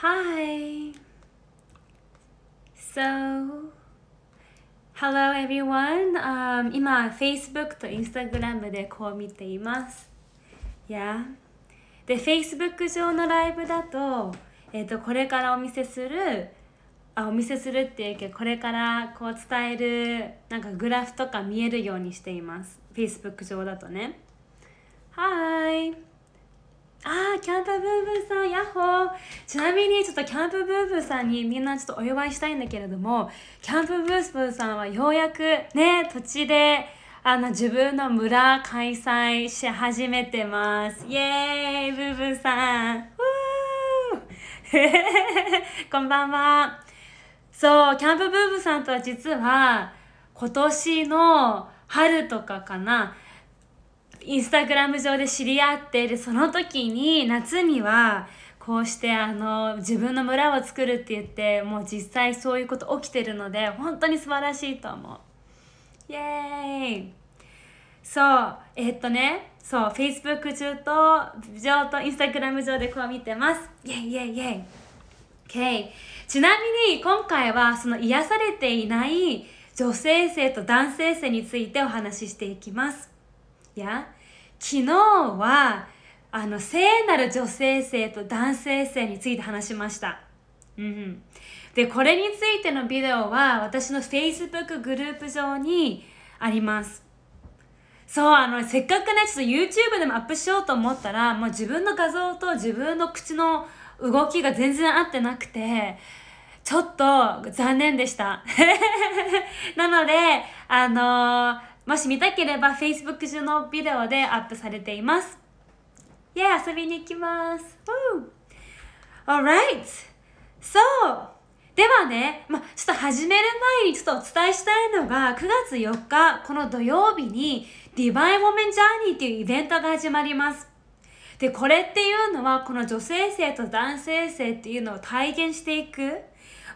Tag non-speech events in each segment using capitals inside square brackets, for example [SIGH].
Hi. So, hello everyone.、Um, 今、Facebook と Instagram でこう見ています。Yeah. で、Facebook 上のライブだと、えっ、ー、と、これからお見せするあお見せするっていうけどこれからこう伝えるなんかグラフとか見えるようにしています Facebook 上だとねはいああ、キャンプブーブーさんヤッホーちなみにちょっとキャンプブーブーさんにみんなちょっとお祝いしたいんだけれどもキャンプブーブーさんはようやくね土地であの自分の村開催し始めてますイエーイブーブーさん [LAUGHS] こんばんはそうキャンプブーブーさんとは実は今年の春とかかなインスタグラム上で知り合ってでその時に夏にはこうしてあの自分の村を作るって言ってもう実際そういうこと起きてるので本当に素晴らしいと思うイエーイそうえー、っとねそうフェイスブック中と上とインスタグラム上でこう見てますイエイイエイイエイ OK ちなみに今回はその癒されていない女性性と男性性についてお話ししていきます。や昨日はあの聖なる女性性と男性性について話しました。うん、でこれについてのビデオは私の Facebook グループ上にあります。そうあのせっかくねちょっと YouTube でもアップしようと思ったらもう自分の画像と自分の口の動きが全然合ってなくてちょっと残念でした。[LAUGHS] なのであのーもし見たければ Facebook 中のビデオでアップされていますイェ遊びに行きます Alright! So! ではね、まあ、ちょっと始める前にちょっとお伝えしたいのが、9月4日、この土曜日に、ディバイン・メン・ジャーニーっていうイベントが始まります。で、これっていうのは、この女性性と男性性っていうのを体現していく、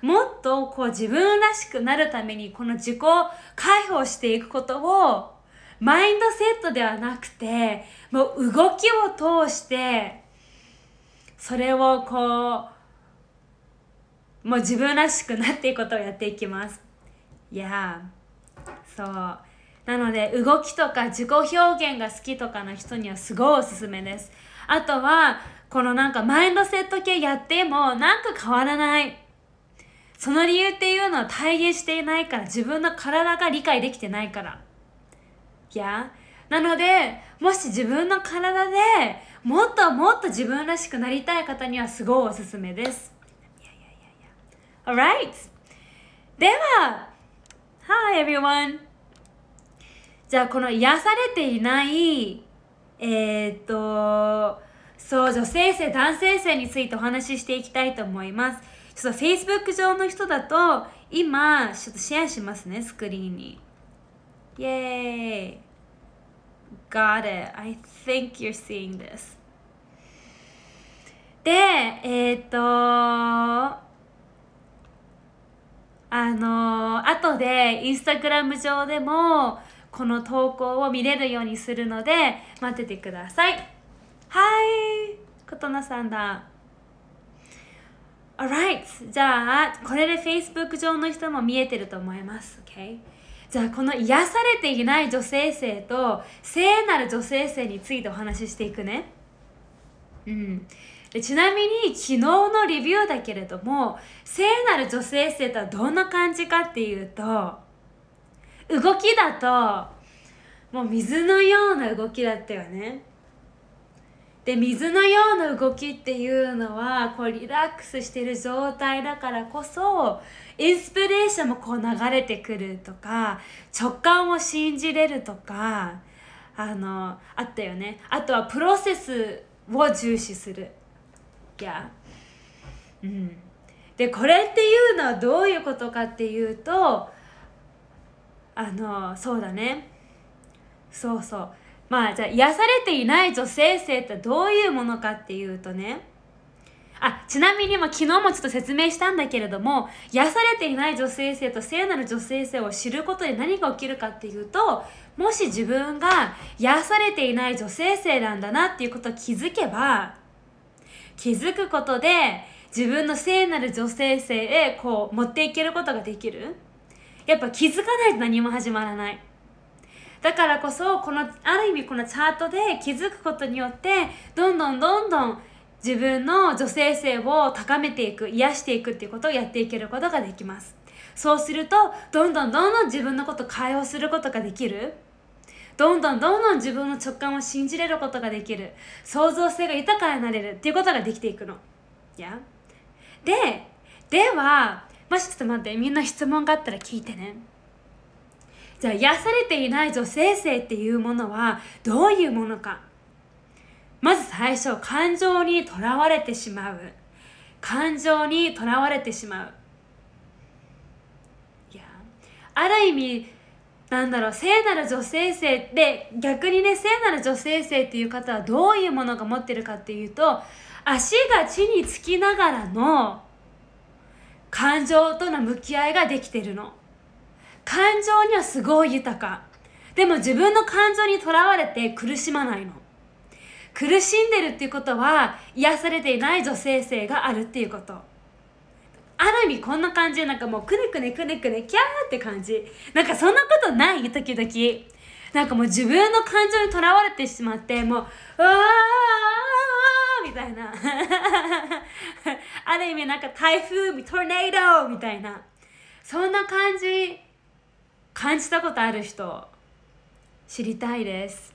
もっとこう自分らしくなるためにこの自己解放していくことをマインドセットではなくてもう動きを通してそれをこうもう自分らしくなっていくことをやっていきますいやそうなので動きとか自己表現が好きとかの人にはすごいおすすめですあとはこのなんかマインドセット系やってもなんか変わらないその理由っていうのは体現していないから自分の体が理解できてないからいやなのでもし自分の体でもっともっと自分らしくなりたい方にはすごいおすすめですいやいやいやいや alright では Hi everyone じゃあこの癒されていないえー、っとそう女性性男性性についてお話ししていきたいと思いますそう、Facebook 上の人だと今ちょっとシェアしますねスクリーンにイエーイ Got it I think you're seeing this でえっ、ー、とあのー、後でインスタグラム上でもこの投稿を見れるようにするので待っててくださいはい琴奈さんだ Alright! じゃあ、これで Facebook 上の人も見えてると思います。o k じゃあ、この癒されていない女性性と聖なる女性性についてお話ししていくね。うん。でちなみに昨日のレビューだけれども聖なる女性性とはどんな感じかっていうと動きだともう水のような動きだったよねで水のような動きっていうのはこうリラックスしてる状態だからこそインスピレーションもこう流れてくるとか直感を信じれるとかあのあったよねあとはプロセスを重視するいやうんでこれっていうのはどういうことかっていうとあのそうだねそうそうまあじゃあ癒されていない女性性ってどういうものかっていうとねあちなみに、ま昨日もちょっと説明したんだけれども癒されていない女性性と聖なる女性性を知ることで何が起きるかっていうともし自分が癒されていない女性性なんだなっていうことを気づけば気づくことで自分の聖なる女性性へこう持っていけることができるやっぱ気づかないと何も始まらないだからこそこのある意味このチャートで気づくことによってどんどんどんどん自分の女性性を高めていく癒していくっていうことをやっていけることができますそうするとどんどんどんどん自分のこと解放することができるどんどんどんどん自分の直感を信じれることができる創造性が豊かになれるっていうことができていくのいやでではもしちょっと待ってみんな質問があったら聞いてねじゃあ癒されていない女性性っていうものはどういうものかまず最初感情にとらわれてしまう感情にとらわれてしまういやある意味なんだろう聖なる女性性って、逆にね聖なる女性性っていう方はどういうものが持ってるかっていうと足が地につきながらの感情との向き合いができてるの。感情にはすごい豊かでも自分の感情にとらわれて苦しまないの苦しんでるっていうことは癒されていない女性性があるっていうことある意味こんな感じでなんかもうくねくねくねくねキャーって感じなんかそんなことない時々なんかもう自分の感情にとらわれてしまってもううわーみたいな [LAUGHS] ある意味なんか台風トルネードみたいなそんな感じ感じたことある人知りたいです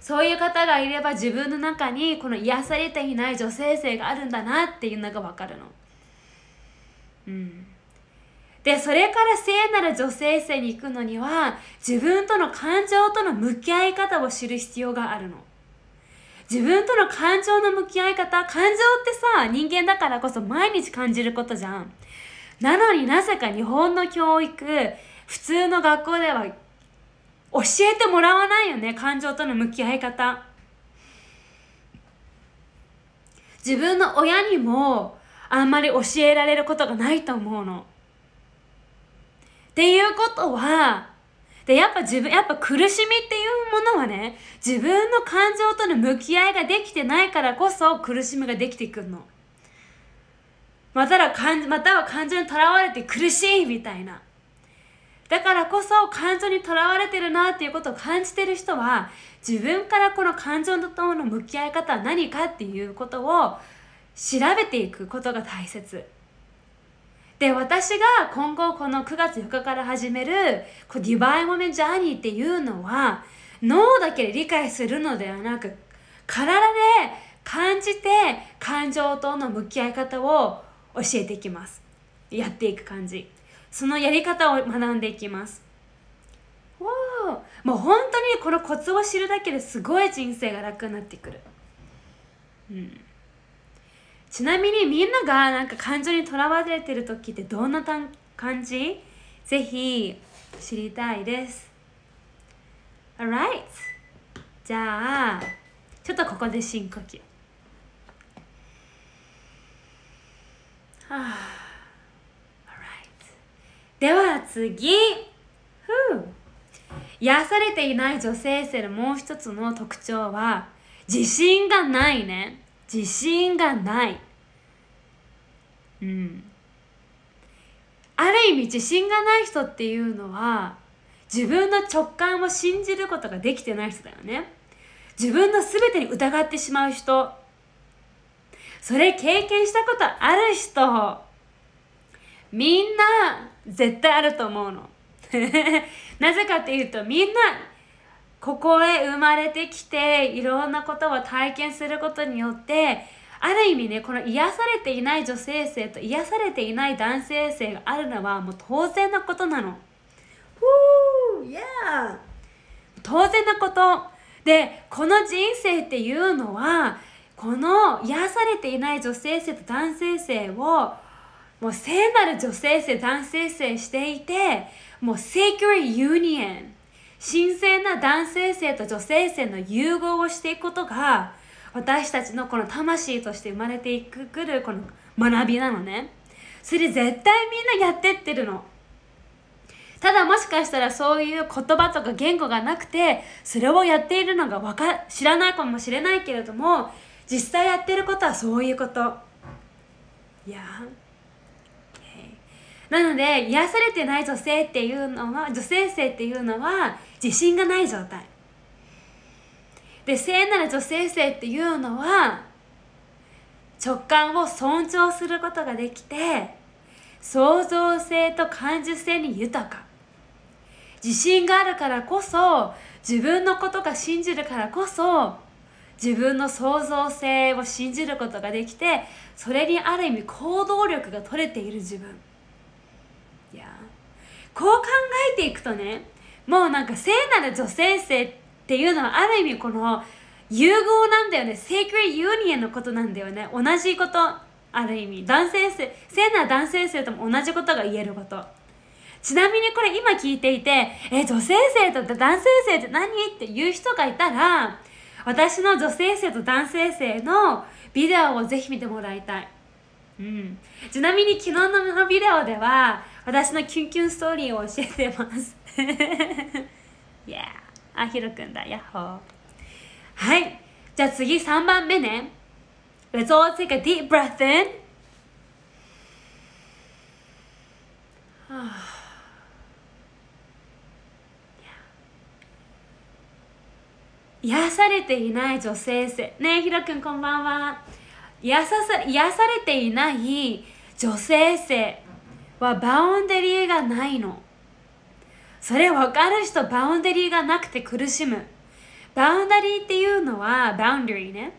そういう方がいれば自分の中にこの癒されていない女性性があるんだなっていうのが分かるの。うん、でそれから聖なる女性性に行くのには自分との感情との向き合い方を知る必要があるの。自分との感情の向き合い方感情ってさ人間だからこそ毎日感じることじゃん。なのになぜか日本の教育普通の学校では教えてもらわないよね感情との向き合い方自分の親にもあんまり教えられることがないと思うのっていうことはでやっぱ自分やっぱ苦しみっていうものはね自分の感情との向き合いができてないからこそ苦しみができてくのまたは感または感情にとらわれて苦しいみたいなだからこそ感情にとらわれてるなっていうことを感じてる人は自分からこの感情との向き合い方は何かっていうことを調べていくことが大切で私が今後この9月4日から始めるこうディバイモメンジャーニーっていうのは脳だけで理解するのではなく体で感じて感情との向き合い方を教えていきますやっていく感じそのやり方を学んでいきますわもう本当にこのコツを知るだけですごい人生が楽になってくる、うん、ちなみにみんながなんか感情にとらわれてる時ってどんな感じぜひ知りたいです Alright じゃあちょっとここで深呼吸はあでは次ふう癒されていない女性性のもう一つの特徴は自信がないね自信がないうんある意味自信がない人っていうのは自分の直感を信じることができてない人だよね自分の全てに疑ってしまう人それ経験したことある人みんな絶対あると思うの [LAUGHS] なぜかっていうとみんなここへ生まれてきていろんなことを体験することによってある意味ねこの癒されていない女性性と癒されていない男性性があるのはもう当然なことなの。ふー、y e 当然なことでこの人生っていうのはこの癒されていない女性性と男性性をもう聖なる女性性男性性していてもう sacred union 神聖な男性性と女性性の融合をしていくことが私たちのこの魂として生まれていくくるこの学びなのねそれ絶対みんなやってってるのただもしかしたらそういう言葉とか言語がなくてそれをやっているのがわか知らないかもしれないけれども実際やってることはそういうこといやなので癒されてない女性っていうのは女性性っていうのは自信がない状態で聖なる女性性っていうのは直感を尊重することができて創造性と感受性に豊か自信があるからこそ自分のことが信じるからこそ自分の創造性を信じることができてそれにある意味行動力が取れている自分こう考えていくとねもうなんか聖なる女性性っていうのはある意味この融合なんだよねセクリユニエのことなんだよね同じことある意味男性性聖なる男性性とも同じことが言えることちなみにこれ今聞いていてえ女性性と男性性って何っていう人がいたら私の女性性と男性性のビデオをぜひ見てもらいたいうん、ちなみに昨日のビデオでは私のキュンキュンストーリーを教えてますいや [LAUGHS] あひろくんだヤッホーはいじゃあ次3番目ね Let's all take a deep breath in [SIGHS] 癒されていない女性性ねえひろくんこんばんは癒ささ癒されていない女性性はバウンデリーがないのそれ分かる人バウンデリーがなくて苦しむバウンダリーっていうのはバウンダリーね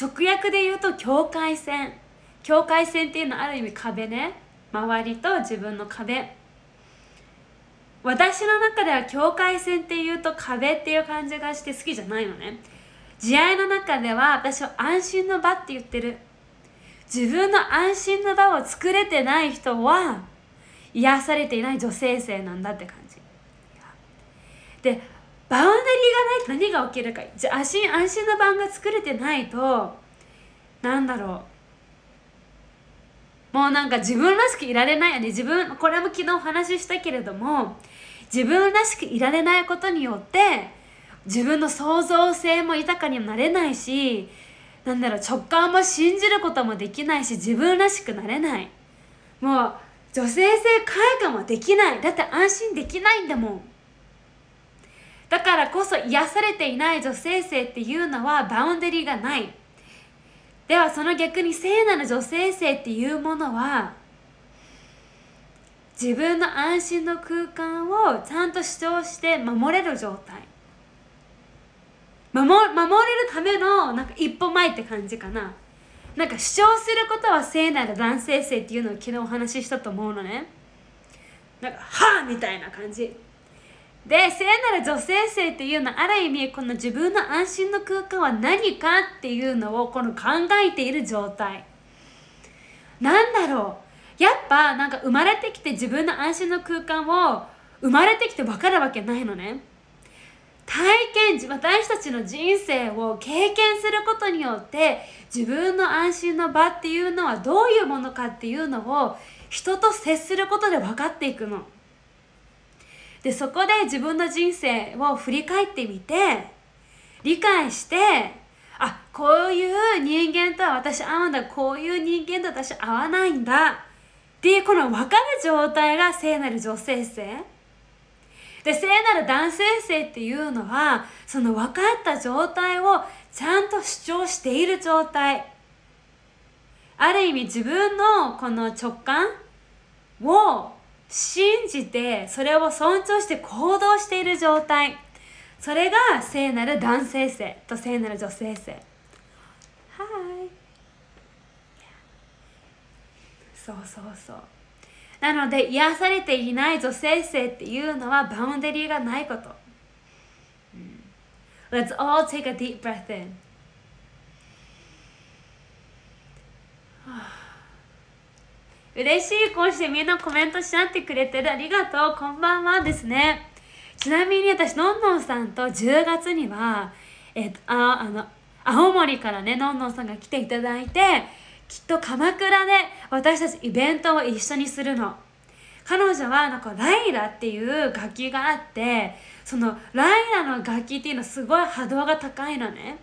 直訳で言うと境界線境界線っていうのはある意味壁ね周りと自分の壁私の中では境界線っていうと壁っていう感じがして好きじゃないのね慈愛の中では私は安心の場って言ってる自分の安心の場を作れてない人は癒されていない女性性なんだって感じでバウンダリーがないと何が起きるかじゃあ安心安心の場が作れてないとなんだろうもうなんか自分らしくいられないよね自分これも昨日お話ししたけれども自分らしくいられないことによって自分の創造性も豊かになれないしなんだろう直感も信じることもできないし自分らしくなれないもう女性性開花もできないだって安心できないんだもんだからこそ癒されていない女性性っていうのはバウンデリーがないではその逆に聖なる女性性っていうものは自分の安心の空間をちゃんと主張して守れる状態守守れるためのなんか一歩前って感じかななんか主張することは聖なる男性性っていうのを昨日お話ししたと思うのねなんか「はあ!」みたいな感じで聖なる女性性っていうのはある意味この自分の安心の空間は何かっていうのをこの考えている状態なんだろうやっぱなんか生まれてきて自分の安心の空間を生まれてきて分かるわけないのね体験私たちの人生を経験することによって自分の安心の場っていうのはどういうものかっていうのを人と接することで分かっていくの。でそこで自分の人生を振り返ってみて理解してあこういう人間とは私合うんだこういう人間と私合わないんだっていうこの分かる状態が聖なる女性性。で聖なる男性性っていうのはその分かった状態をちゃんと主張している状態ある意味自分のこの直感を信じてそれを尊重して行動している状態それが聖なる男性性と聖なる女性性はいそうそうそうなので癒されていないぞせいせいっていうのはバウンデリーがないこと、Let's all take a deep breath in 嬉しいこうしてみんなコメントし合ってくれてるありがとうこんばんはですねちなみに私のんのんさんと10月にはえっとああの青森からねのんのんさんが来ていただいてきっと鎌倉で私たちイベントを一緒にするの彼女はなんかライラっていう楽器があってそのライラの楽器っていうのはすごい波動が高いのね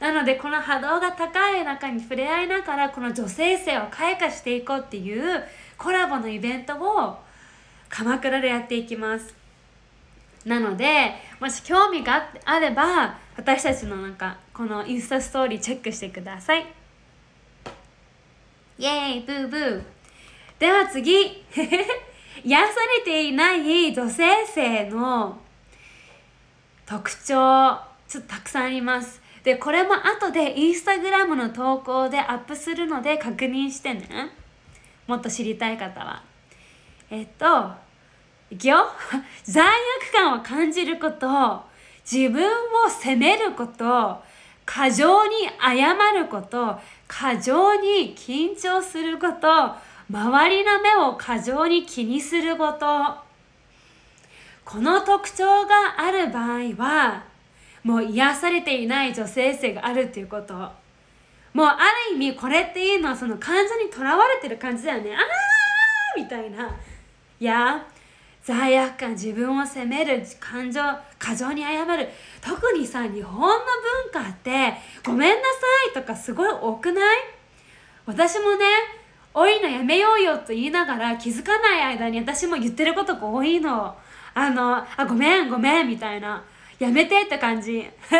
なのでこの波動が高い中に触れ合いながらこの女性性を開花していこうっていうコラボのイベントを鎌倉でやっていきますなのでもし興味があれば私たちのなんかこのインスタストーリーチェックしてくださいイェーイブーブーでは次 [LAUGHS] 癒されていない女性性の特徴ちょっとたくさんありますでこれも後でインスタグラムの投稿でアップするので確認してねもっと知りたい方はえっといくよ罪悪感を感じること自分を責めること過剰に謝ること過剰に緊張すること周りの目を過剰に気にすることこの特徴がある場合はもう癒されていない女性性があるっていうこともうある意味これっていうのはその感情にとらわれてる感じだよねああみたいなやっ罪悪感自分を責める感情過剰に謝る特にさ日本の文化って「ごめんなさい」とかすごい多くない私もね「多いのやめようよ」と言いながら気づかない間に私も言ってることが多いの。あの「あごめんごめん」みたいなやめてって感じ [LAUGHS]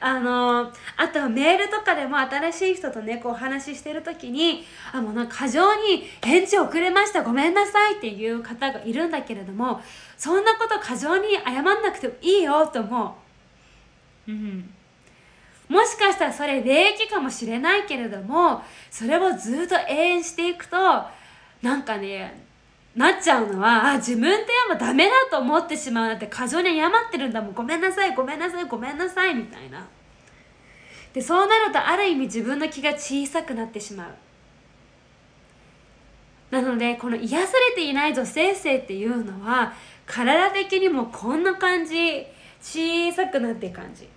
あのあとはメールとかでも新しい人とねこうお話ししてる時にあもうなんか過剰に返事遅れましたごめんなさいっていう方がいるんだけれどもそんなこと過剰に謝んなくてもいいよと思う。うんもしかしたらそれ礼儀かもしれないけれどもそれをずっと永遠していくとなんかねなっちゃうのはあ自分ってやっぱダメだと思ってしまうなんて過剰に謝ってるんだもんごめんなさいごめんなさいごめんなさいみたいなでそうなるとある意味自分の気が小さくなってしまうなのでこの癒されていない女性性っていうのは体的にもこんな感じ小さくなって感じ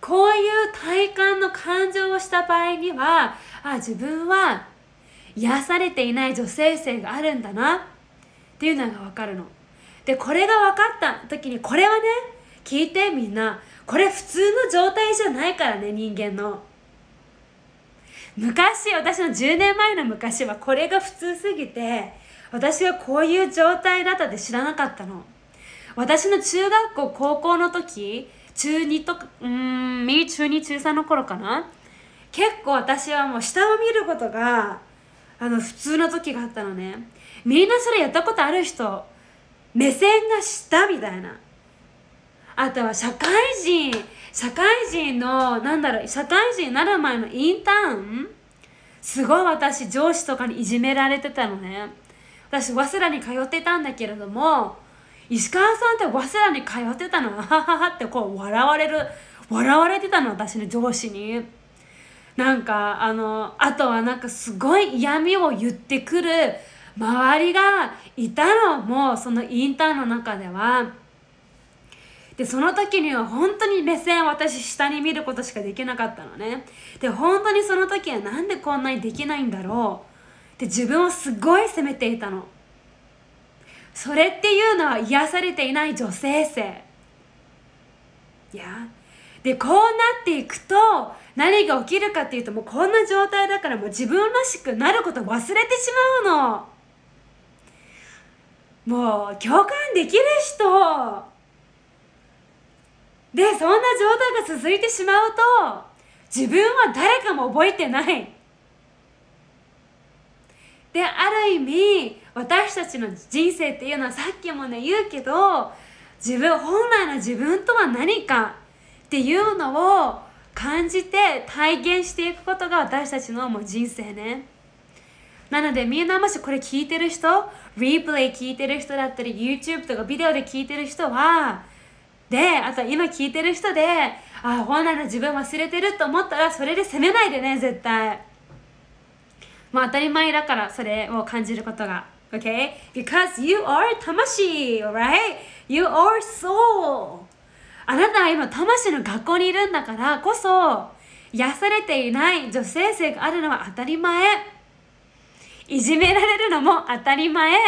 こういう体感の感情をした場合にはあ自分は癒されていない女性性があるんだなっていうのが分かるの。でこれが分かった時にこれはね聞いてみんなこれ普通の状態じゃないからね人間の。昔私の10年前の昔はこれが普通すぎて私がこういう状態だったって知らなかったの私の中学校高校の時中2とかうん中2中3の頃かな結構私はもう下を見ることがあの普通の時があったのねみんなそれやったことある人目線が下みたいなあとは社会人社会人のなんだろう社会人になる前のインターンすごい私上司とかにいじめられてたのね私早稲田に通ってたんだけれども石川さんって早稲田に通ってたのはははってこう笑われる笑われてたの私の上司に。なんかあのあとはなんかすごい嫌味を言ってくる周りがいたのもそのインターンの中ではでその時には本当に目線私下に見ることしかできなかったのねで本当にその時はなんでこんなにできないんだろうって自分をすごい責めていたのそれっていうのは癒されていない女性性いや、でこうなっていくと何が起きるかっていうともうこんな状態だからもう自分らしくなること忘れてしまうのもう共感できる人でそんな状態が続いてしまうと自分は誰かも覚えてないである意味私たちの人生っていうのはさっきもね言うけど自分本来の自分とは何かっていうのを感じて体現していくことが私たちのもう人生ねなのでみんなもしこれ聞いてる人リプレイ聞いてる人だったり YouTube とかビデオで聞いてる人はであと今聞いてる人であ本来の自分忘れてると思ったらそれで責めないでね絶対もう当たり前だからそれを感じることが OK? Because you are 魂 alright? You are soul あなたは今魂の学校にいるんだからこそ癒されていない女性性があるのは当たり前いじめられるのも当たり前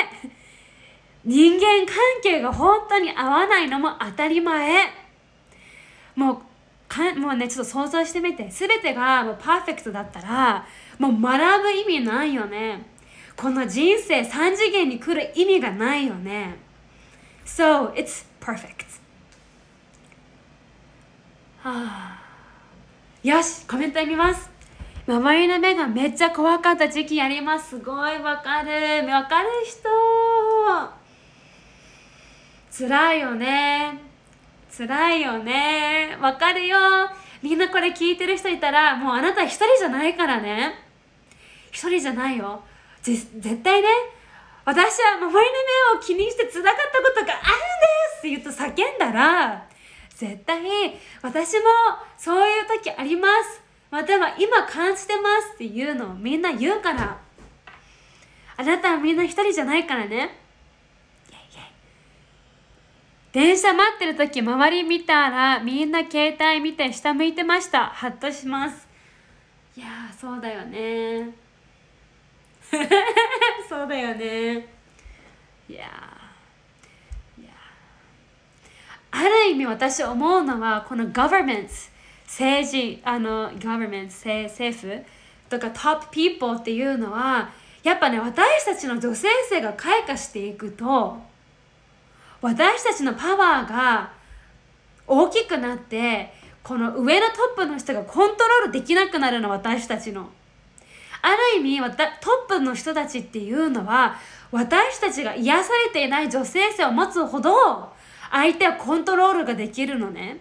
人間関係が本当に合わないのも当たり前もうかもうねちょっと想像してみて全てがもうパーフェクトだったらもう学ぶ意味ないよねこの人生3次元に来る意味がないよね So it's perfect はあ、よしコメント読みます周りの目がめっちゃ怖かった時期ありますすごいわかるわかる人辛いよね辛いよねわかるよみんなこれ聞いてる人いたらもうあなた一人じゃないからね一人じゃないよ絶対ね私は周りの目を気にしてつらかったことがあるんですって言うと叫んだら絶対私もそういう時ありますまたは今感じてますっていうのをみんな言うからあなたはみんな一人じゃないからね電車待ってる時周り見たらみんな携帯見て下向いてましたハッとしますいやそうだよね [LAUGHS] そうだよねいやある意味私思うのはこの governments 政治あの governments 政府とか top people っていうのはやっぱね私たちの女性性が開花していくと私たちのパワーが大きくなってこの上のトップの人がコントロールできなくなるの私たちの。ある意味トップの人たちっていうのは私たちが癒されていない女性性を持つほど相手をコントロールができるのね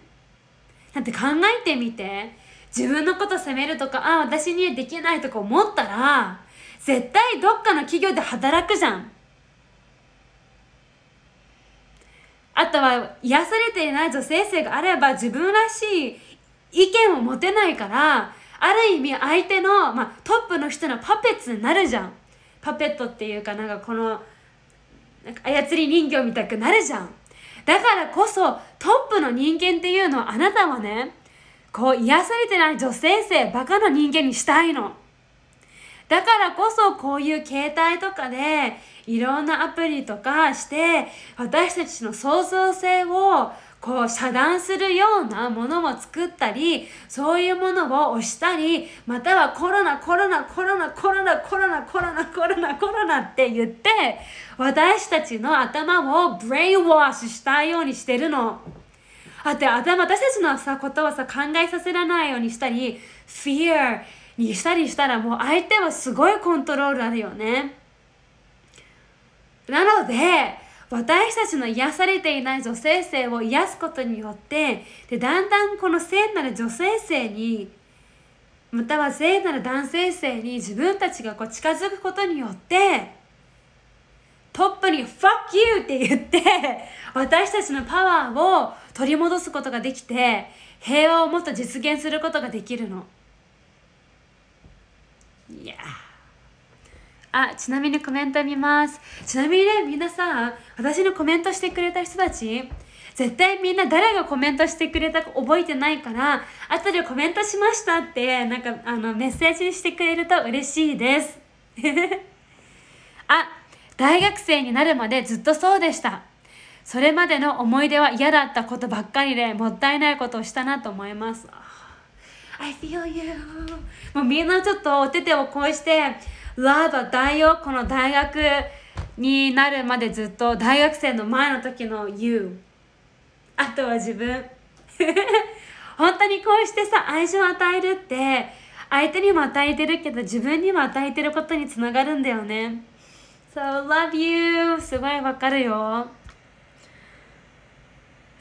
だって考えてみて自分のこと責めるとかあ私にはできないとか思ったら絶対どっかの企業で働くじゃんあとは癒されていない女性性があれば自分らしい意見を持てないからある意味相手の、まあ、トップの人のパペットになるじゃんパペットっていうかなんかこのなんか操り人形みたくなるじゃんだからこそトップの人間っていうのはあなたはねこう癒されてない女性性バカな人間にしたいのだからこそこういう携帯とかでいろんなアプリとかして私たちの創造性をこう遮断するようなものを作ったりそういうものを押したりまたはコロナコロナコロナコロナコロナコロナコロナコロナって言って私たちの頭をブレインウォッシュしたいようにしてるの。あって頭私たちのさことをさ考えさせられないようにしたり fear にしたりしたらもう相手はすごいコントロールあるよね。なので私たちの癒されていない女性性を癒すことによってでだんだんこの聖なる女性性にまたは聖なる男性性に自分たちがこう近づくことによってトップに「Fuck you!」って言って私たちのパワーを取り戻すことができて平和をもっと実現することができるの。いやーあ、ちなみにコメント見ます。ちなみにね、みんなさ、私のコメントしてくれた人たち、絶対みんな誰がコメントしてくれたか覚えてないから、後でコメントしましたって、なんか、あの、メッセージしてくれると嬉しいです。[LAUGHS] あ、大学生になるまでずっとそうでした。それまでの思い出は嫌だったことばっかりで、もったいないことをしたなと思います。I feel you もうみんなちょっとお手手をこうしてわーだよこの大学になるまでずっと大学生の前の時の You あとは自分 [LAUGHS] 本当にこうしてさ愛情を与えるって相手にも与えてるけど自分にも与えてることにつながるんだよね So love you すごいわかるよ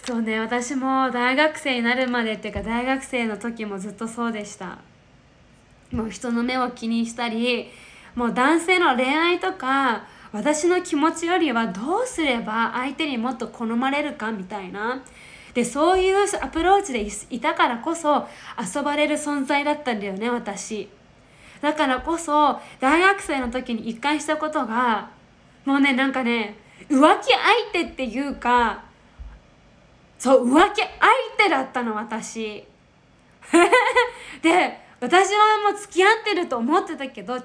そうね私も大学生になるまでっていうか大学生の時もずっとそうでしたもう人の目を気にしたりもう男性の恋愛とか私の気持ちよりはどうすれば相手にもっと好まれるかみたいなでそういうアプローチでいたからこそ遊ばれる存在だったんだよね私だからこそ大学生の時に一回したことがもうねなんかね浮気相手っていうかそう浮気相手だったの私 [LAUGHS] で私はもう付き合ってると思ってたけど違っ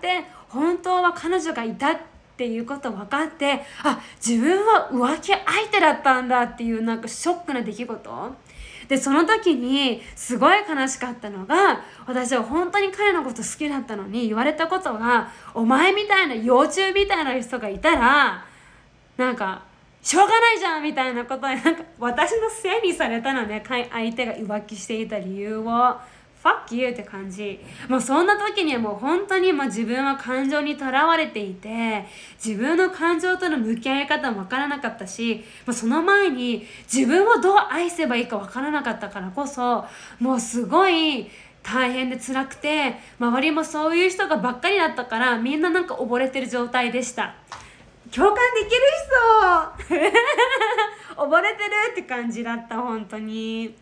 て本当は彼女がいたっていうこと分かってあ自分は浮気相手だったんだっていうなんかショックな出来事でその時にすごい悲しかったのが私は本当に彼のこと好きだったのに言われたことがお前みたいな幼虫みたいな人がいたらなんかしょうがないじゃんみたいなことになんか私のせいにされたのね相手が浮気していた理由を。ファッキューって感じもうそんな時にはもう本当にう自分は感情にとらわれていて自分の感情との向き合い方も分からなかったし、まその前に自分をどう愛せばいいか分からなかったからこそもうすごい大変で辛くて周りもそういう人がばっかりだったからみんななんか溺れてる状態でした共感できる人 [LAUGHS] 溺れてるって感じだった本当に。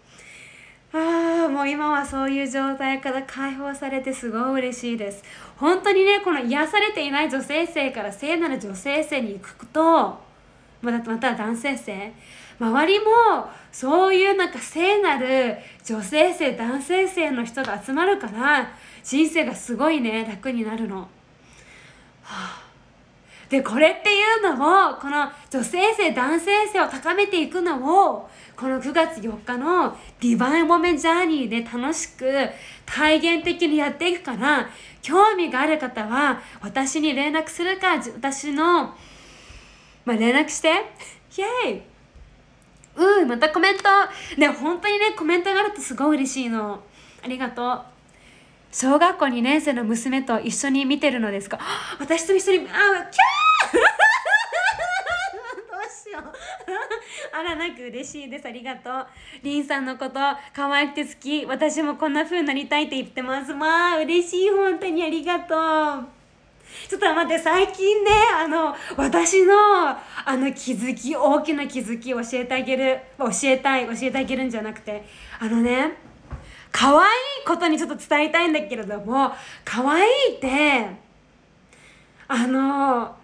ああもう今はそういう状態から解放されてすごい嬉しいです本当にねこの癒されていない女性性から聖なる女性性に行くとまたまた男性性周りもそういうなんか聖なる女性性男性性の人が集まるから人生がすごいね楽になるの。はあでこれっていうのもこの女性性男性性を高めていくのをこの9月4日のディバインモメジャーニーで楽しく体現的にやっていくから、興味がある方は私に連絡するか、私の、まあ、連絡して。イェイうん、またコメント。ね、本当にね、コメントがあるとすごい嬉しいの。ありがとう。小学校2年生の娘と一緒に見てるのですが、私と一緒に、あ、キャーあらなく嬉しいですありがとうりんさんのこと可愛くて好き私もこんな風になりたいって言ってますまあ嬉しい本当にありがとうちょっと待って最近ねあの私のあの気づき大きな気づき教えてあげる教えたい教えてあげるんじゃなくてあのね可愛いことにちょっと伝えたいんだけれども可愛いってあの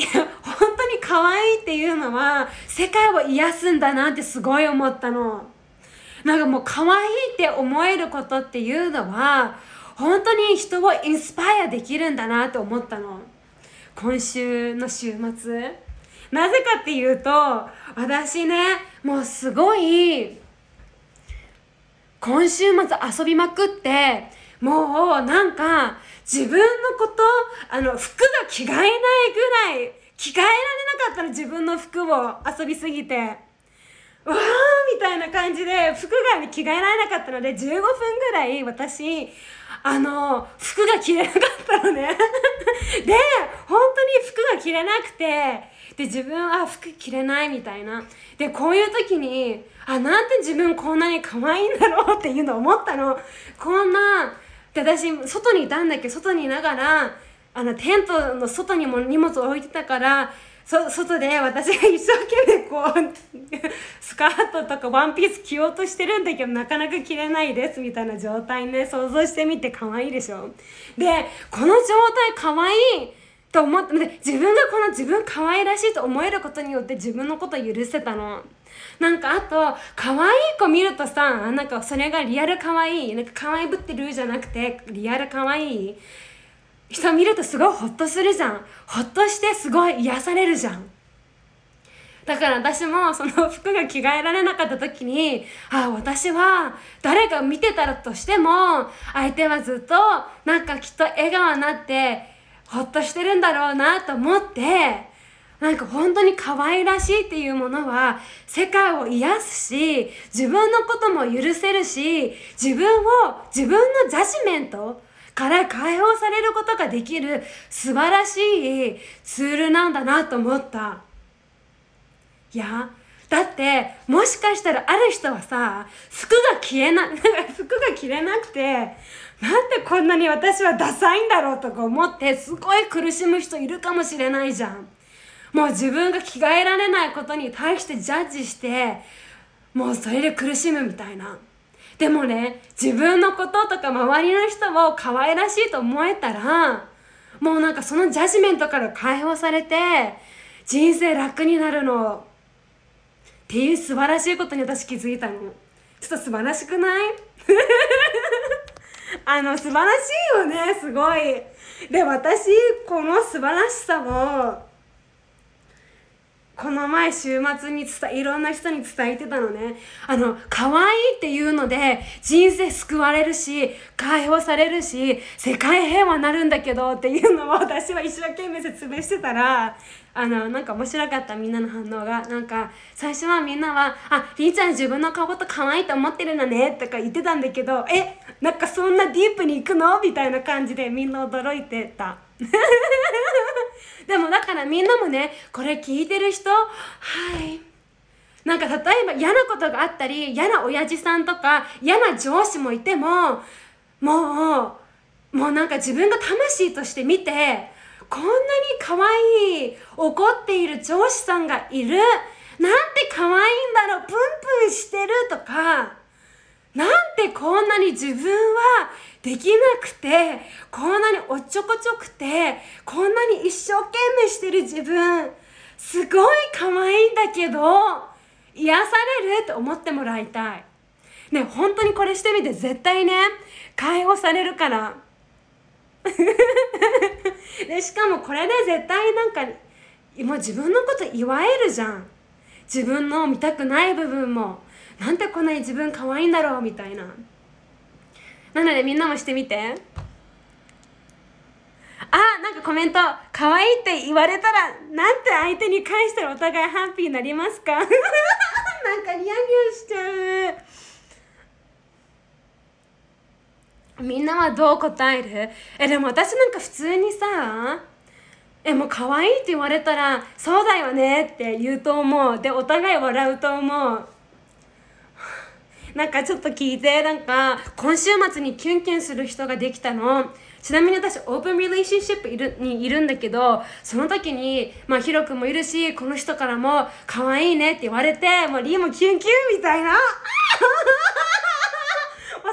いや本当に可愛いっていうのは世界を癒すんだなってすごい思ったのなんかもう可愛いって思えることっていうのは本当に人をインスパイアできるんだなって思ったの今週の週末なぜかっていうと私ねもうすごい今週末遊びまくってもうなんか自分のことあの服が着替えないぐらい着替えられなかったの自分の服を遊びすぎてわーみたいな感じで服が着替えられなかったので15分ぐらい私あの服が着れなかったのね [LAUGHS] で本当に服が着れなくてで自分は服着れないみたいなでこういう時にあなんて自分こんなに可愛いんだろうっていうのを思ったのこんなで私外にいたんだけど外にいながらあのテントの外にも荷物置いてたからそ外で私が一生懸命こうスカートとかワンピース着ようとしてるんだけどなかなか着れないですみたいな状態ね想像してみて可愛いでしょでこの状態可愛いと思って自分がこの自分可愛らしいと思えることによって自分のこと許せたの。なんかあと可愛い子見るとさなんかそれがリアル可愛いなんか可愛ぶってるじゃなくてリアル可愛い人見るとすごいホッとするじゃんホッとしてすごい癒されるじゃんだから私もその服が着替えられなかった時にああ私は誰か見てたとしても相手はずっとなんかきっと笑顔になってほっとしてるんだろうなと思ってなんか本当に可愛らしいっていうものは世界を癒すし自分のことも許せるし自分を自分のジャジメントから解放されることができる素晴らしいツールなんだなと思ったいやだってもしかしたらある人はさ服が消えな [LAUGHS] 服が着れなくてなんでこんなに私はダサいんだろうとか思ってすごい苦しむ人いるかもしれないじゃん。もう自分が着替えられないことに対してジャッジしてもうそれで苦しむみたいなでもね自分のこととか周りの人を可愛らしいと思えたらもうなんかそのジャッジメントから解放されて人生楽になるのっていう素晴らしいことに私気づいたのちょっと素晴らしくない [LAUGHS] あの素晴らしいよねすごいで私この素晴らしさをこの前週末に伝いろんな人に伝えてたのねあの可愛いっていうので人生救われるし解放されるし世界平和になるんだけどっていうのを私は一生懸命説明してたらあのなんか面白かったみんなの反応がなんか最初はみんなは「ありーちゃん自分の顔と可愛いと思ってるんだね」とか言ってたんだけど「えなんかそんなディープに行くの?」みたいな感じでみんな驚いてた。[LAUGHS] でもだからみんなもねこれ聞いてる人はいなんか例えば嫌なことがあったり嫌な親父さんとか嫌な上司もいてももうもうなんか自分が魂として見てこんなに可愛い怒っている上司さんがいるなんて可愛いんだろうプンプンしてるとかなんてこんなに自分はできなくて、こんなにおっちょこちょくて、こんなに一生懸命してる自分、すごい可愛いんだけど、癒されるって思ってもらいたい。ね、本当にこれしてみて絶対ね、解放されるから。[LAUGHS] でしかもこれで、ね、絶対なんか、もう自分のこと祝えるじゃん。自分の見たくない部分も。なんてこんなに自分可愛いんだろうみたいななのでみんなもしてみてあなんかコメント可愛いって言われたらなんて相手に返したらお互いハッピーになりますか [LAUGHS] なんかニヤニヤしちゃうみんなはどう答えるえでも私なんか普通にさえもう可愛いって言われたら「そうだよね」って言うと思うでお互い笑うと思うなんかちょっと聞いてなんか今週末にキュンキュンする人ができたのちなみに私オープンリレーションシップいるにいるんだけどその時にまあヒロ君もいるしこの人からも「可愛いね」って言われてもうリーもキュンキュンみたいな [LAUGHS] あ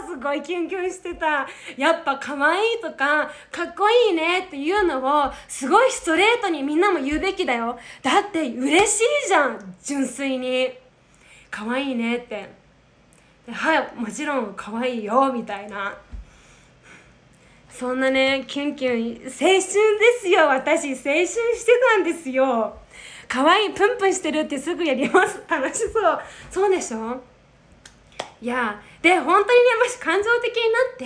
すごいキュンキュンしてたやっぱ可愛いとかかっこいいねっていうのをすごいストレートにみんなも言うべきだよだって嬉しいじゃん純粋に可愛いねってはいもちろん可愛いよみたいなそんなねキュンキュン青春ですよ私青春してたんですよ可愛いプンプンしてるってすぐやります楽しそうそうでしょいやで本当にねもし感情的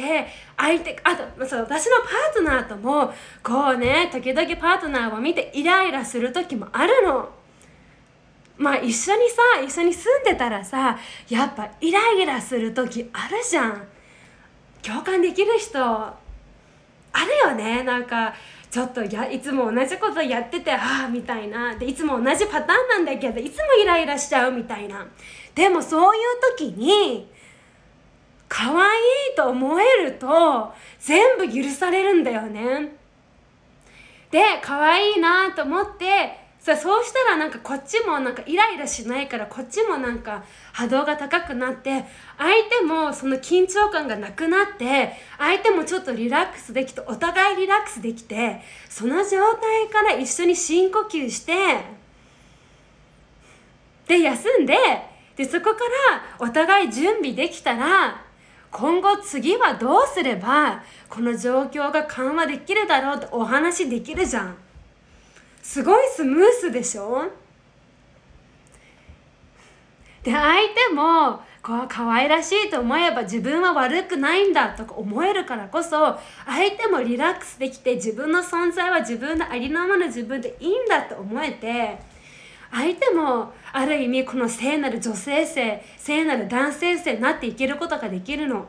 になって相手あとそう私のパートナーともこうね時々パートナーを見てイライラする時もあるの。まあ一緒にさ一緒に住んでたらさやっぱイライラする時あるじゃん共感できる人あるよねなんかちょっとやいつも同じことやっててああみたいなでいつも同じパターンなんだけどいつもイライラしちゃうみたいなでもそういう時に可愛いと思えると全部許されるんだよねで可愛いなと思ってさそうしたらなんかこっちもなんかイライラしないからこっちもなんか波動が高くなって相手もその緊張感がなくなって相手もちょっとリラックスできてお互いリラックスできてその状態から一緒に深呼吸してで休んででそこからお互い準備できたら今後次はどうすればこの状況が緩和できるだろうとお話できるじゃん。すごいスムースでしょで相手もこう可愛らしいと思えば自分は悪くないんだとか思えるからこそ相手もリラックスできて自分の存在は自分のありのままの自分でいいんだと思えて相手もある意味この聖なる女性性聖なる男性性になっていけることができるの。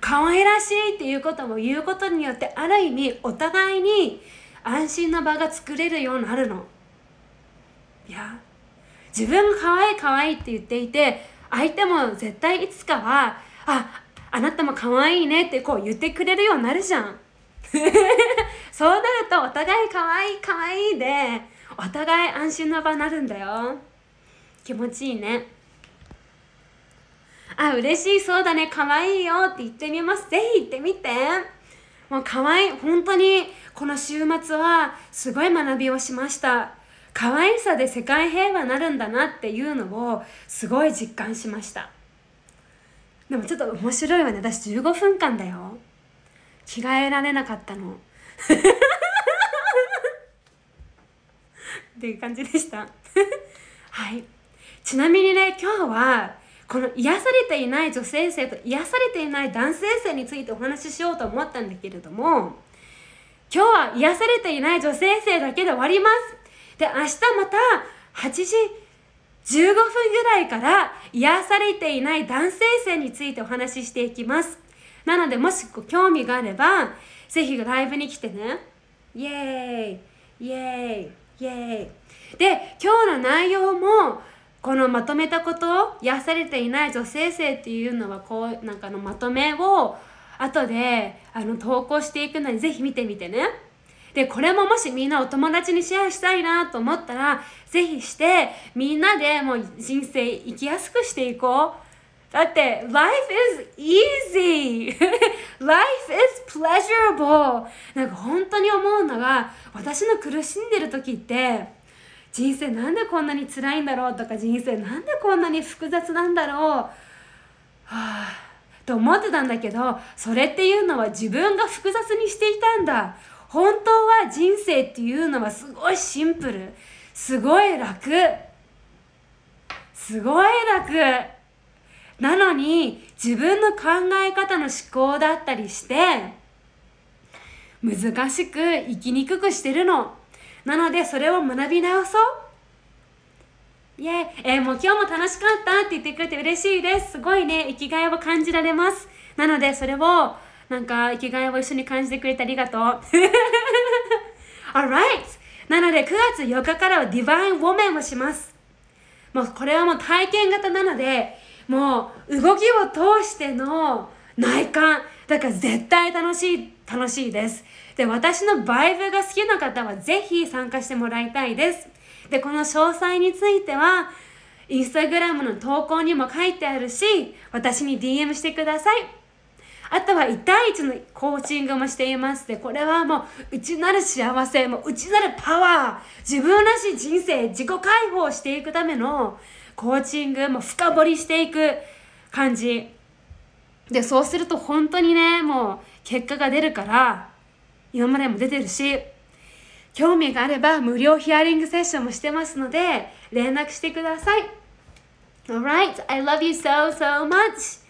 可愛らしいっていうことも言うことによってある意味お互いに安心な場が作れるようになるのいや自分可愛い可愛いって言っていて相手も絶対いつかはああなたも可愛いねってこう言ってくれるようになるじゃん [LAUGHS] そうなるとお互い可愛い可愛いでお互い安心な場になるんだよ気持ちいいねあ嬉しいそうだね可愛いよって言ってみますぜひ行ってみてもう可愛い本当にこの週末はすごい学びをしました可愛さで世界平和なるんだなっていうのをすごい実感しましたでもちょっと面白いわね私15分間だよ着替えられなかったの [LAUGHS] っていう感じでした [LAUGHS] はいちなみにね今日はこの癒されていない女性性と癒されていない男性性についてお話ししようと思ったんだけれども今日は癒されていない女性生だけで終わります。で、明日また8時15分ぐらいから癒されていない男性性についてお話ししていきます。なので、もしご興味があれば、ぜひライブに来てね。イエーイイエーイイエーイで、今日の内容も、このまとめたことを癒されていない女性性っていうのはこうなんかのまとめを後であの投稿していくのにぜひ見てみてねでこれももしみんなお友達にシェアしたいなと思ったらぜひしてみんなでもう人生生きやすくしていこうだって Life is easy! [LAUGHS] Life is pleasurable! なんか本当に思うのが私の苦しんでる時って人生なんでこんなに辛いんだろうとか人生なんでこんなに複雑なんだろうはあと思ってたんだけどそれっていうのは自分が複雑にしていたんだ本当は人生っていうのはすごいシンプルすごい楽すごい楽なのに自分の考え方の思考だったりして難しく生きにくくしてるのなのでそれを学び直そうイエーえー、もう今日も楽しかったって言ってくれて嬉しいですすごいね生きがいを感じられますなのでそれをなんか生きがいを一緒に感じてくれてありがとう [LAUGHS] alright なので9月4日からはディバインウォメンをしますもうこれはもう体験型なのでもう動きを通しての内観だから絶対楽しい楽しいですで私のバイブが好きな方はぜひ参加してもらいたいですでこの詳細についてはインスタグラムの投稿にも書いてあるし私に DM してくださいあとは1対1のコーチングもしていますでこれはもう内なる幸せもう内なるパワー自分らしい人生自己解放していくためのコーチングも深掘りしていく感じでそうすると本当にねもう結果が出るから今までも出てるし興味があれば無料ヒアリングセッションもしてますので連絡してください Alright, I love you so so much!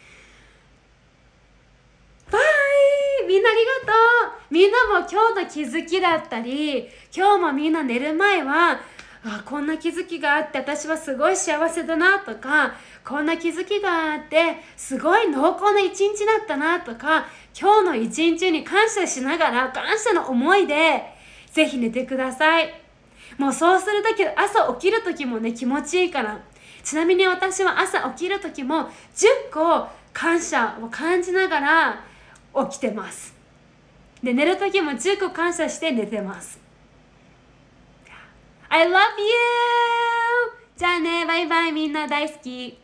Bye! みんなありがとうみんなも今日の気づきだったり今日もみんな寝る前はあこんな気づきがあって私はすごい幸せだなとかこんな気づきがあってすごい濃厚な一日だったなとか今日の一日に感謝しながら感謝の思いでぜひ寝てくださいもうそうするだけ朝起きる時もね気持ちいいからちなみに私は朝起きる時も10個感謝を感じながら起きてますで寝る時も10個感謝して寝てます I love you! じゃあねバイバイみんな大好き